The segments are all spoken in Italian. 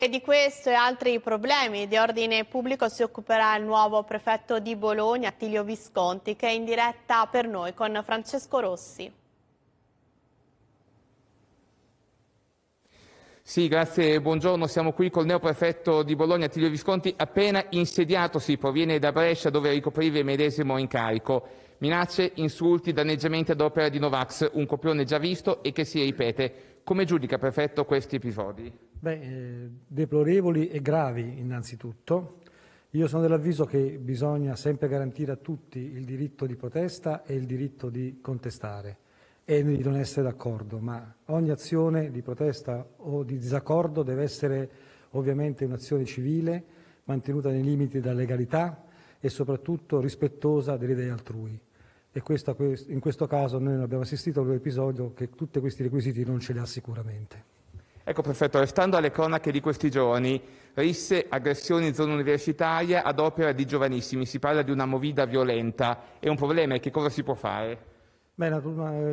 E di questo e altri problemi di ordine pubblico si occuperà il nuovo prefetto di Bologna, Attilio Visconti, che è in diretta per noi con Francesco Rossi. Sì, grazie, buongiorno. Siamo qui col neoprefetto di Bologna, Tilio Visconti, appena insediatosi, proviene da Brescia dove ricopriva il medesimo incarico. Minacce, insulti, danneggiamenti ad opera di Novax, un copione già visto e che si ripete. Come giudica, prefetto, questi episodi? Beh, eh, deplorevoli e gravi innanzitutto. Io sono dell'avviso che bisogna sempre garantire a tutti il diritto di protesta e il diritto di contestare e di non essere d'accordo, ma ogni azione di protesta o di disaccordo deve essere ovviamente un'azione civile, mantenuta nei limiti della legalità e soprattutto rispettosa delle idee altrui. E questo, in questo caso noi abbiamo assistito a un episodio che tutti questi requisiti non ce li ha sicuramente. Ecco prefetto, restando alle cronache di questi giorni, risse, aggressioni in zona universitaria ad opera di giovanissimi, si parla di una movida violenta è un problema e che cosa si può fare? Beh, la,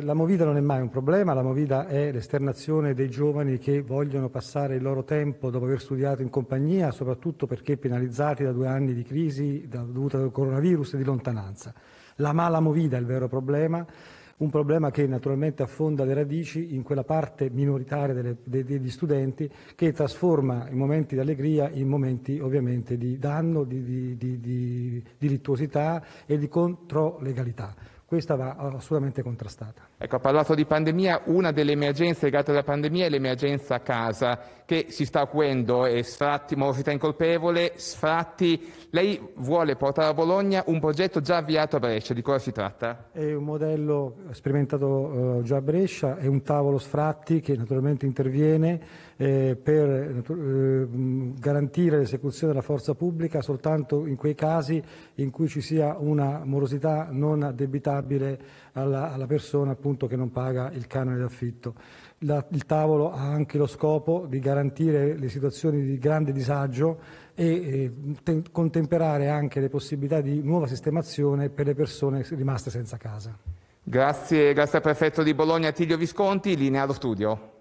la Movida non è mai un problema, la Movida è l'esternazione dei giovani che vogliono passare il loro tempo dopo aver studiato in compagnia, soprattutto perché penalizzati da due anni di crisi dovuta al coronavirus e di lontananza. La mala Movida è il vero problema, un problema che naturalmente affonda le radici in quella parte minoritaria delle, de, degli studenti che trasforma i momenti di allegria in momenti ovviamente di danno, di, di, di, di delittuosità e di controlegalità. Questa va assolutamente contrastata. Ecco, ha parlato di pandemia, una delle emergenze legate alla pandemia è l'emergenza a casa che si sta acuendo e sfratti, morosità incolpevole, sfratti. Lei vuole portare a Bologna un progetto già avviato a Brescia, di cosa si tratta? È un modello sperimentato eh, già a Brescia, è un tavolo sfratti che naturalmente interviene eh, per eh, garantire l'esecuzione della forza pubblica soltanto in quei casi in cui ci sia una morosità non addebitata applicabile alla, alla persona appunto, che non paga il canone d'affitto. La, il tavolo ha anche lo scopo di garantire le situazioni di grande disagio e eh, te, contemperare anche le possibilità di nuova sistemazione per le persone rimaste senza casa. Grazie, grazie al prefetto di Bologna Tiglio Visconti, linea allo studio.